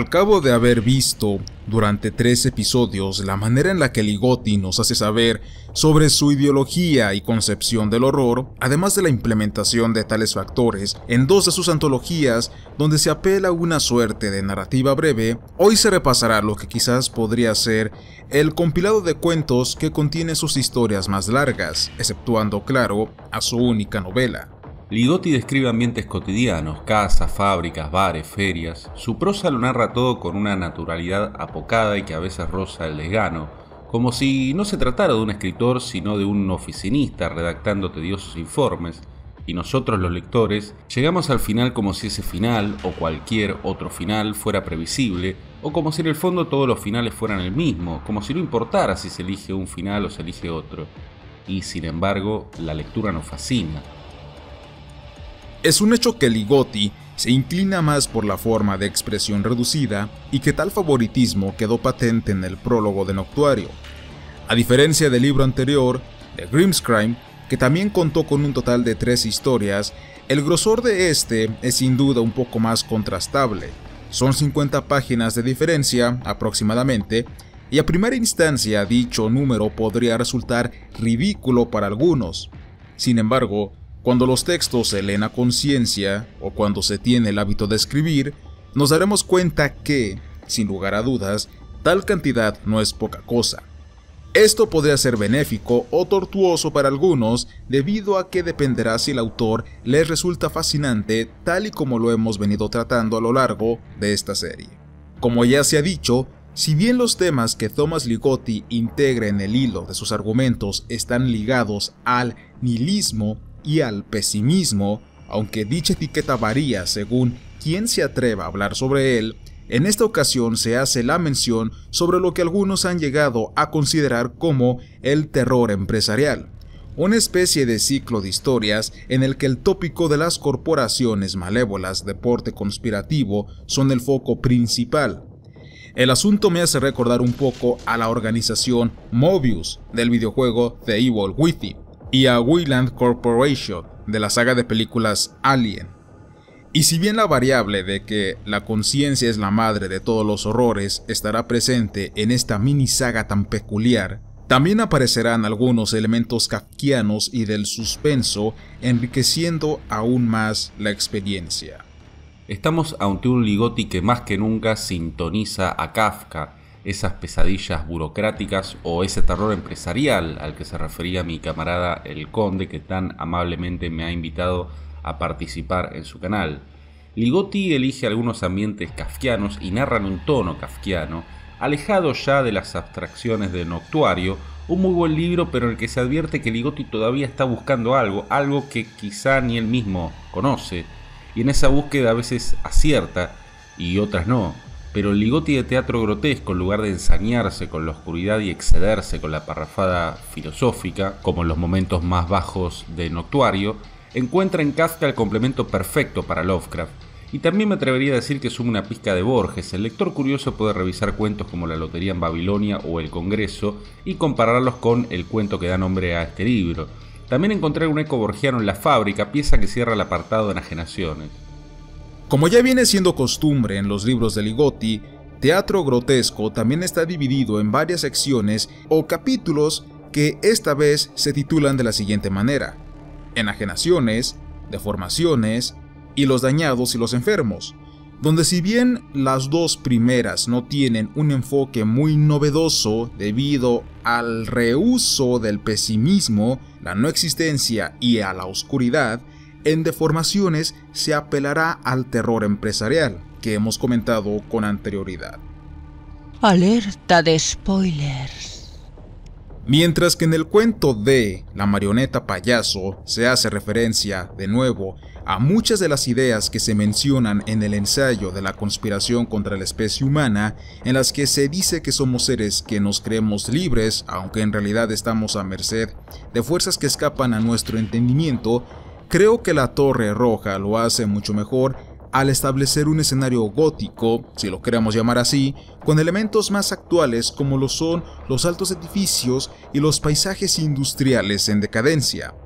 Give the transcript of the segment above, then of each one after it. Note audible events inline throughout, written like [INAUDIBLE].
Al cabo de haber visto durante tres episodios la manera en la que Ligotti nos hace saber sobre su ideología y concepción del horror, además de la implementación de tales factores en dos de sus antologías donde se apela a una suerte de narrativa breve, hoy se repasará lo que quizás podría ser el compilado de cuentos que contiene sus historias más largas, exceptuando claro a su única novela. Ligotti describe ambientes cotidianos, casas, fábricas, bares, ferias. Su prosa lo narra todo con una naturalidad apocada y que a veces roza el desgano, como si no se tratara de un escritor sino de un oficinista redactando tediosos informes, y nosotros los lectores llegamos al final como si ese final o cualquier otro final fuera previsible, o como si en el fondo todos los finales fueran el mismo, como si no importara si se elige un final o se elige otro. Y sin embargo, la lectura nos fascina, es un hecho que Ligotti se inclina más por la forma de expresión reducida y que tal favoritismo quedó patente en el prólogo de Noctuario. A diferencia del libro anterior, The Crime, que también contó con un total de tres historias, el grosor de este es sin duda un poco más contrastable. Son 50 páginas de diferencia, aproximadamente, y a primera instancia dicho número podría resultar ridículo para algunos. Sin embargo, cuando los textos se leen a conciencia o cuando se tiene el hábito de escribir, nos daremos cuenta que, sin lugar a dudas, tal cantidad no es poca cosa. Esto podría ser benéfico o tortuoso para algunos debido a que dependerá si el autor les resulta fascinante tal y como lo hemos venido tratando a lo largo de esta serie. Como ya se ha dicho, si bien los temas que Thomas Ligotti integra en el hilo de sus argumentos están ligados al nihilismo y al pesimismo, aunque dicha etiqueta varía según quién se atreva a hablar sobre él, en esta ocasión se hace la mención sobre lo que algunos han llegado a considerar como el terror empresarial, una especie de ciclo de historias en el que el tópico de las corporaciones malévolas de porte conspirativo son el foco principal. El asunto me hace recordar un poco a la organización Mobius del videojuego The Evil Within, y a Wayland Corporation de la saga de películas Alien. Y si bien la variable de que la conciencia es la madre de todos los horrores estará presente en esta mini saga tan peculiar, también aparecerán algunos elementos kafkianos y del suspenso, enriqueciendo aún más la experiencia. Estamos ante un Ligoti que más que nunca sintoniza a Kafka esas pesadillas burocráticas o ese terror empresarial al que se refería mi camarada El Conde, que tan amablemente me ha invitado a participar en su canal. Ligotti elige algunos ambientes kafkianos y narra en un tono kafkiano, alejado ya de las abstracciones del noctuario, un muy buen libro pero en el que se advierte que Ligotti todavía está buscando algo, algo que quizá ni él mismo conoce, y en esa búsqueda a veces acierta y otras no. Pero el ligoti de teatro grotesco, en lugar de ensañarse con la oscuridad y excederse con la parrafada filosófica, como en los momentos más bajos de Noctuario, encuentra en Kafka el complemento perfecto para Lovecraft. Y también me atrevería a decir que suma una pizca de Borges. El lector curioso puede revisar cuentos como La Lotería en Babilonia o El Congreso y compararlos con el cuento que da nombre a este libro. También encontré un eco borgiano en La Fábrica, pieza que cierra el apartado de enajenaciones. Como ya viene siendo costumbre en los libros de Ligotti, Teatro Grotesco también está dividido en varias secciones o capítulos que esta vez se titulan de la siguiente manera, enajenaciones, deformaciones y los dañados y los enfermos, donde si bien las dos primeras no tienen un enfoque muy novedoso debido al reuso del pesimismo, la no existencia y a la oscuridad, en deformaciones se apelará al terror empresarial que hemos comentado con anterioridad. Alerta de spoilers. Mientras que en el cuento de La marioneta payaso se hace referencia, de nuevo, a muchas de las ideas que se mencionan en el ensayo de la conspiración contra la especie humana, en las que se dice que somos seres que nos creemos libres, aunque en realidad estamos a merced de fuerzas que escapan a nuestro entendimiento, Creo que la Torre Roja lo hace mucho mejor al establecer un escenario gótico, si lo queremos llamar así, con elementos más actuales como lo son los altos edificios y los paisajes industriales en decadencia.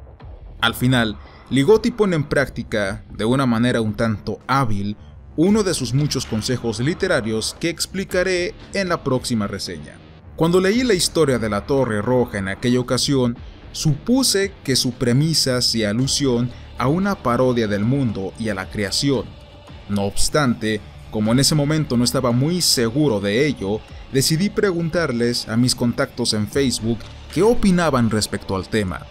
Al final, Ligotti pone en práctica, de una manera un tanto hábil, uno de sus muchos consejos literarios que explicaré en la próxima reseña. Cuando leí la historia de la Torre Roja en aquella ocasión, Supuse que su premisa hacía alusión a una parodia del mundo y a la creación. No obstante, como en ese momento no estaba muy seguro de ello, decidí preguntarles a mis contactos en Facebook qué opinaban respecto al tema.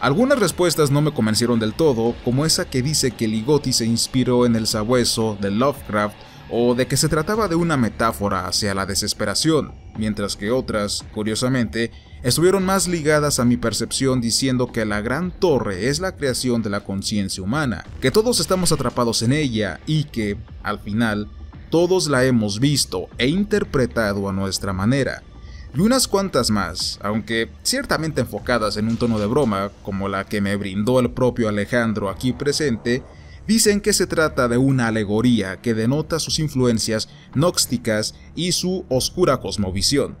Algunas respuestas no me convencieron del todo, como esa que dice que Ligotti se inspiró en el sabueso de Lovecraft o de que se trataba de una metáfora hacia la desesperación, mientras que otras, curiosamente, estuvieron más ligadas a mi percepción diciendo que la gran torre es la creación de la conciencia humana, que todos estamos atrapados en ella y que, al final, todos la hemos visto e interpretado a nuestra manera. Y unas cuantas más, aunque ciertamente enfocadas en un tono de broma, como la que me brindó el propio Alejandro aquí presente, dicen que se trata de una alegoría que denota sus influencias gnósticas y su oscura cosmovisión.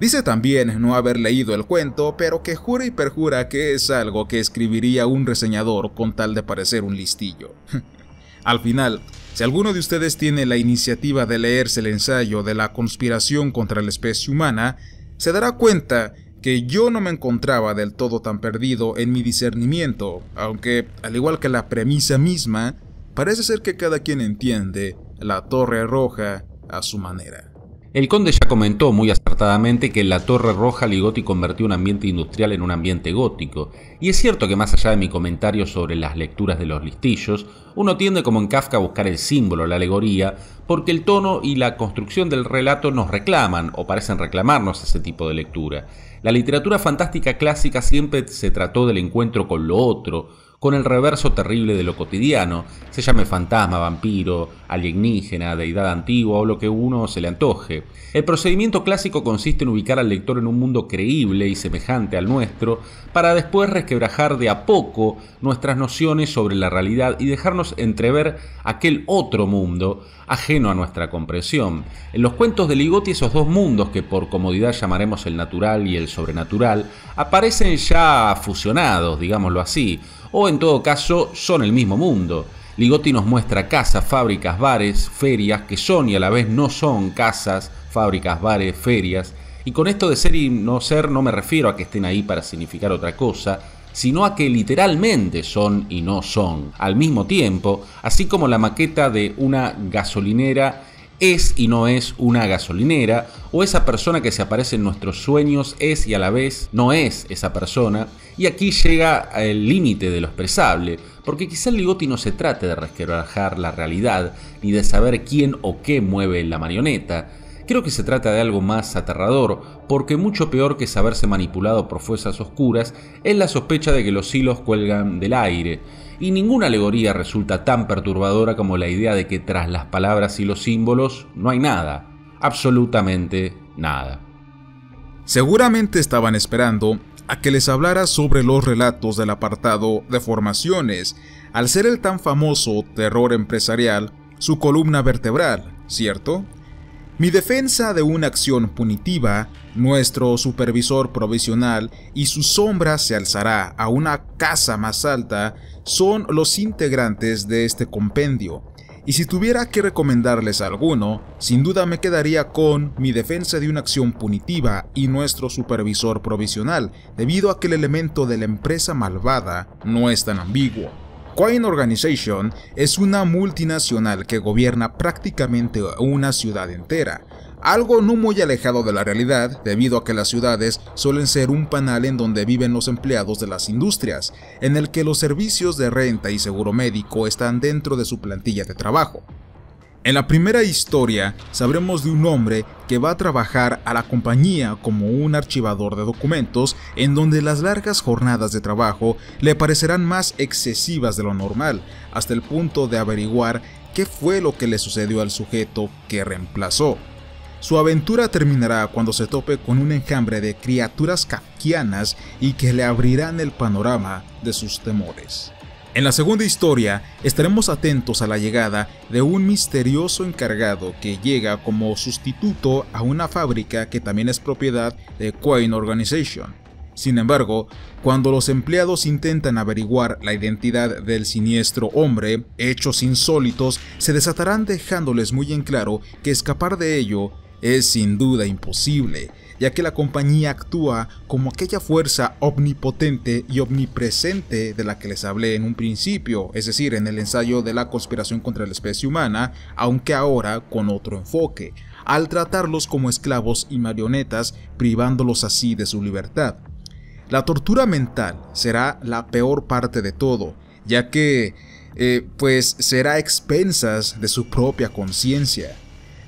Dice también no haber leído el cuento, pero que jura y perjura que es algo que escribiría un reseñador con tal de parecer un listillo. [LAUGHS] Al final, si alguno de ustedes tiene la iniciativa de leerse el ensayo de la conspiración contra la especie humana, se dará cuenta que yo no me encontraba del todo tan perdido en mi discernimiento, aunque, al igual que la premisa misma, parece ser que cada quien entiende la Torre Roja a su manera. El conde ya comentó muy acertadamente que la Torre Roja Ligoti convirtió un ambiente industrial en un ambiente gótico, y es cierto que más allá de mi comentario sobre las lecturas de los listillos, uno tiende como en Kafka a buscar el símbolo, la alegoría, porque el tono y la construcción del relato nos reclaman, o parecen reclamarnos ese tipo de lectura. La literatura fantástica clásica siempre se trató del encuentro con lo otro, con el reverso terrible de lo cotidiano, se llame fantasma, vampiro, alienígena, deidad antigua o lo que uno se le antoje. El procedimiento clásico consiste en ubicar al lector en un mundo creíble y semejante al nuestro, para después resquebrajar de a poco nuestras nociones sobre la realidad y dejarnos entrever aquel otro mundo ajeno a nuestra comprensión. En los cuentos de Ligotti esos dos mundos, que por comodidad llamaremos el natural y el sobrenatural, aparecen ya fusionados, digámoslo así, o en todo caso son el mismo mundo. Ligotti nos muestra casas, fábricas, bares, ferias, que son y a la vez no son casas, fábricas, bares, ferias. Y con esto de ser y no ser no me refiero a que estén ahí para significar otra cosa, sino a que literalmente son y no son. Al mismo tiempo, así como la maqueta de una gasolinera es y no es una gasolinera, o esa persona que se aparece en nuestros sueños es y a la vez no es esa persona. Y aquí llega el límite de lo expresable, porque quizá el Ligotti no se trate de resquebrajar la realidad, ni de saber quién o qué mueve la marioneta. Creo que se trata de algo más aterrador, porque mucho peor que saberse manipulado por fuerzas oscuras es la sospecha de que los hilos cuelgan del aire. Y ninguna alegoría resulta tan perturbadora como la idea de que tras las palabras y los símbolos no hay nada absolutamente nada. Seguramente estaban esperando a que les hablara sobre los relatos del apartado de formaciones, al ser el tan famoso terror empresarial su columna vertebral, ¿cierto? Mi defensa de una acción punitiva, nuestro supervisor provisional y su sombra se alzará a una casa más alta son los integrantes de este compendio, y si tuviera que recomendarles alguno, sin duda me quedaría con mi defensa de una acción punitiva y nuestro supervisor provisional, debido a que el elemento de la empresa malvada no es tan ambiguo. Coin Organization es una multinacional que gobierna prácticamente una ciudad entera, algo no muy alejado de la realidad, debido a que las ciudades suelen ser un panal en donde viven los empleados de las industrias, en el que los servicios de renta y seguro médico están dentro de su plantilla de trabajo. En la primera historia sabremos de un hombre que va a trabajar a la compañía como un archivador de documentos en donde las largas jornadas de trabajo le parecerán más excesivas de lo normal, hasta el punto de averiguar qué fue lo que le sucedió al sujeto que reemplazó. Su aventura terminará cuando se tope con un enjambre de criaturas kafkianas y que le abrirán el panorama de sus temores. En la segunda historia, estaremos atentos a la llegada de un misterioso encargado que llega como sustituto a una fábrica que también es propiedad de Coin Organization. Sin embargo, cuando los empleados intentan averiguar la identidad del siniestro hombre, hechos insólitos se desatarán dejándoles muy en claro que escapar de ello es sin duda imposible, ya que la compañía actúa como aquella fuerza omnipotente y omnipresente de la que les hablé en un principio, es decir, en el ensayo de la conspiración contra la especie humana, aunque ahora con otro enfoque, al tratarlos como esclavos y marionetas, privándolos así de su libertad. La tortura mental será la peor parte de todo, ya que eh, pues será a expensas de su propia conciencia.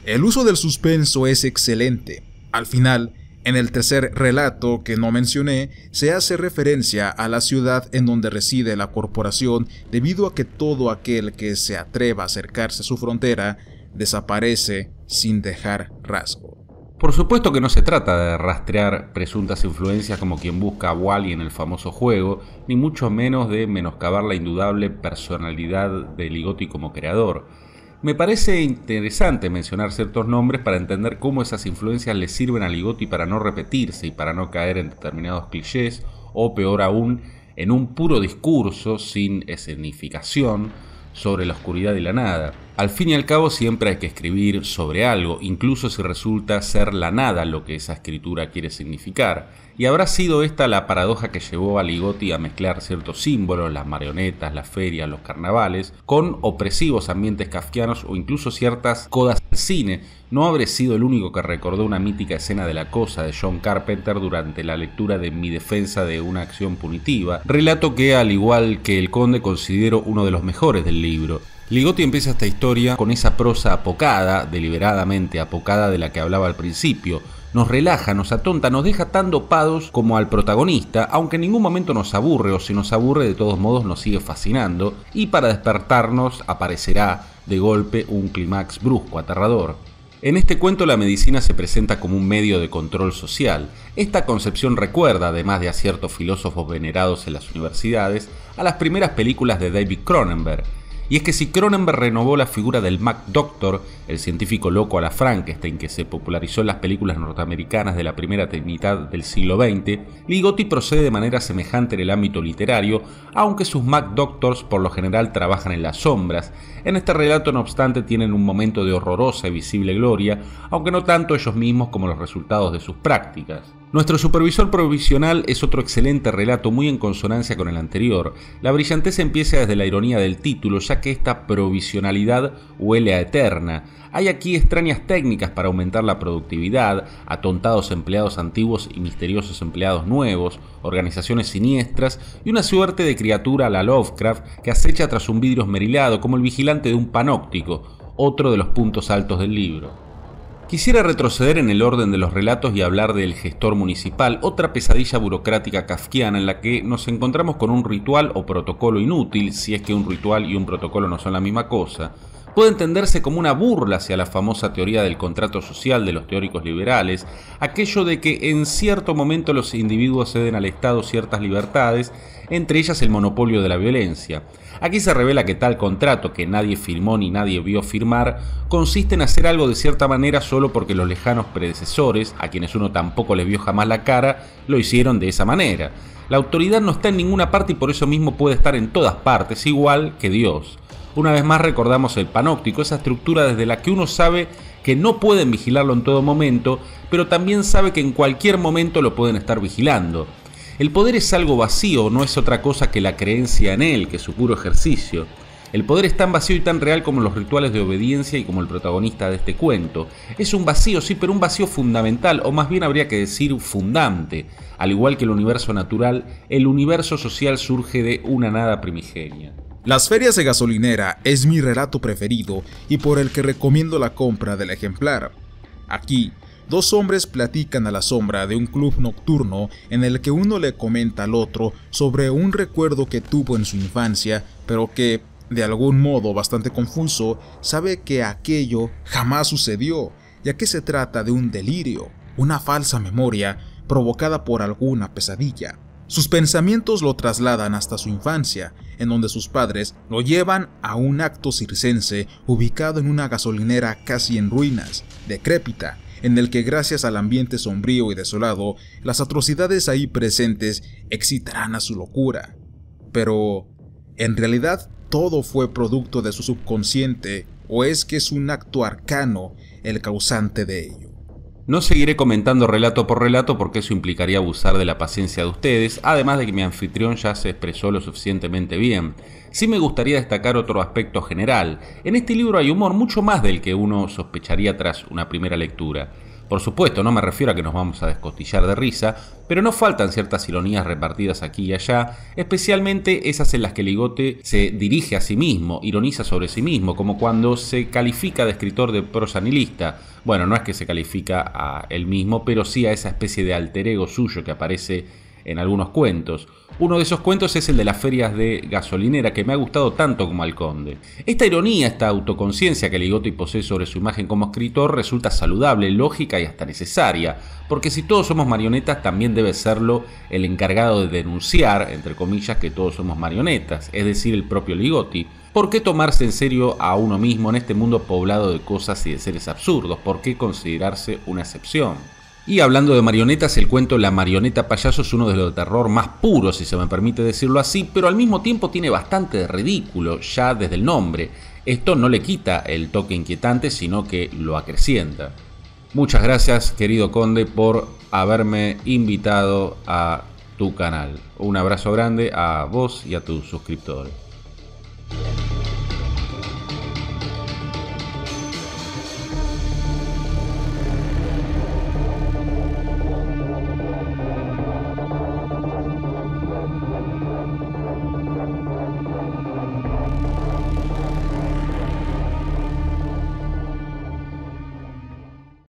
El uso del suspenso es excelente. Al final, en el tercer relato que no mencioné, se hace referencia a la ciudad en donde reside la corporación debido a que todo aquel que se atreva a acercarse a su frontera desaparece sin dejar rasgo. Por supuesto que no se trata de rastrear presuntas influencias como quien busca a Wally en el famoso juego, ni mucho menos de menoscabar la indudable personalidad de Ligotti como creador. Me parece interesante mencionar ciertos nombres para entender cómo esas influencias le sirven a Ligotti para no repetirse y para no caer en determinados clichés, o peor aún, en un puro discurso sin escenificación sobre la oscuridad y la nada. Al fin y al cabo siempre hay que escribir sobre algo, incluso si resulta ser la nada lo que esa escritura quiere significar. Y habrá sido esta la paradoja que llevó a Ligotti a mezclar ciertos símbolos, las marionetas, las ferias, los carnavales, con opresivos ambientes kafkianos o incluso ciertas codas del cine. No habré sido el único que recordó una mítica escena de la cosa de John Carpenter durante la lectura de Mi defensa de una acción punitiva, relato que al igual que El Conde considero uno de los mejores del libro. Ligotti empieza esta historia con esa prosa apocada, deliberadamente apocada de la que hablaba al principio, nos relaja, nos atonta, nos deja tan dopados como al protagonista, aunque en ningún momento nos aburre o si nos aburre de todos modos nos sigue fascinando y para despertarnos aparecerá de golpe un clímax brusco, aterrador. En este cuento la medicina se presenta como un medio de control social. Esta concepción recuerda, además de a ciertos filósofos venerados en las universidades, a las primeras películas de David Cronenberg, y es que si Cronenberg renovó la figura del Mac Doctor, el científico loco a la Frankenstein que se popularizó en las películas norteamericanas de la primera mitad del siglo XX, Ligotti procede de manera semejante en el ámbito literario, aunque sus Mac Doctors por lo general trabajan en las sombras. En este relato, no obstante, tienen un momento de horrorosa y visible gloria, aunque no tanto ellos mismos como los resultados de sus prácticas. Nuestro supervisor provisional es otro excelente relato muy en consonancia con el anterior. La brillantez empieza desde la ironía del título, ya que esta provisionalidad huele a eterna. Hay aquí extrañas técnicas para aumentar la productividad, atontados empleados antiguos y misteriosos empleados nuevos, organizaciones siniestras y una suerte de criatura a la Lovecraft que acecha tras un vidrio esmerilado como el vigilante de un panóptico, otro de los puntos altos del libro. Quisiera retroceder en el orden de los relatos y hablar del gestor municipal, otra pesadilla burocrática kafkiana en la que nos encontramos con un ritual o protocolo inútil, si es que un ritual y un protocolo no son la misma cosa, puede entenderse como una burla hacia la famosa teoría del contrato social de los teóricos liberales, aquello de que en cierto momento los individuos ceden al Estado ciertas libertades entre ellas el monopolio de la violencia. Aquí se revela que tal contrato que nadie firmó ni nadie vio firmar consiste en hacer algo de cierta manera solo porque los lejanos predecesores, a quienes uno tampoco les vio jamás la cara, lo hicieron de esa manera. La autoridad no está en ninguna parte y por eso mismo puede estar en todas partes, igual que Dios. Una vez más recordamos el panóptico, esa estructura desde la que uno sabe que no pueden vigilarlo en todo momento, pero también sabe que en cualquier momento lo pueden estar vigilando. El poder es algo vacío, no es otra cosa que la creencia en él, que su puro ejercicio. El poder es tan vacío y tan real como los rituales de obediencia y como el protagonista de este cuento. Es un vacío, sí, pero un vacío fundamental, o más bien habría que decir fundante. Al igual que el universo natural, el universo social surge de una nada primigenia. Las ferias de gasolinera es mi relato preferido y por el que recomiendo la compra del ejemplar. Aquí Dos hombres platican a la sombra de un club nocturno en el que uno le comenta al otro sobre un recuerdo que tuvo en su infancia, pero que, de algún modo bastante confuso, sabe que aquello jamás sucedió, ya que se trata de un delirio, una falsa memoria provocada por alguna pesadilla. Sus pensamientos lo trasladan hasta su infancia, en donde sus padres lo llevan a un acto circense ubicado en una gasolinera casi en ruinas, decrépita, en el que gracias al ambiente sombrío y desolado, las atrocidades ahí presentes excitarán a su locura. Pero, ¿en realidad todo fue producto de su subconsciente o es que es un acto arcano el causante de ello? No seguiré comentando relato por relato porque eso implicaría abusar de la paciencia de ustedes, además de que mi anfitrión ya se expresó lo suficientemente bien. Sí me gustaría destacar otro aspecto general. En este libro hay humor mucho más del que uno sospecharía tras una primera lectura. Por supuesto, no me refiero a que nos vamos a descostillar de risa, pero no faltan ciertas ironías repartidas aquí y allá, especialmente esas en las que Ligote se dirige a sí mismo, ironiza sobre sí mismo, como cuando se califica de escritor de prosa nihilista. Bueno, no es que se califica a él mismo, pero sí a esa especie de alter ego suyo que aparece en algunos cuentos. Uno de esos cuentos es el de las ferias de gasolinera, que me ha gustado tanto como al conde. Esta ironía, esta autoconciencia que Ligotti posee sobre su imagen como escritor resulta saludable, lógica y hasta necesaria, porque si todos somos marionetas, también debe serlo el encargado de denunciar, entre comillas, que todos somos marionetas, es decir, el propio Ligotti. ¿Por qué tomarse en serio a uno mismo en este mundo poblado de cosas y de seres absurdos? ¿Por qué considerarse una excepción? Y hablando de marionetas, el cuento La marioneta payaso es uno de los de terror más puros, si se me permite decirlo así, pero al mismo tiempo tiene bastante de ridículo ya desde el nombre. Esto no le quita el toque inquietante, sino que lo acrecienta. Muchas gracias, querido Conde, por haberme invitado a tu canal. Un abrazo grande a vos y a tus suscriptores.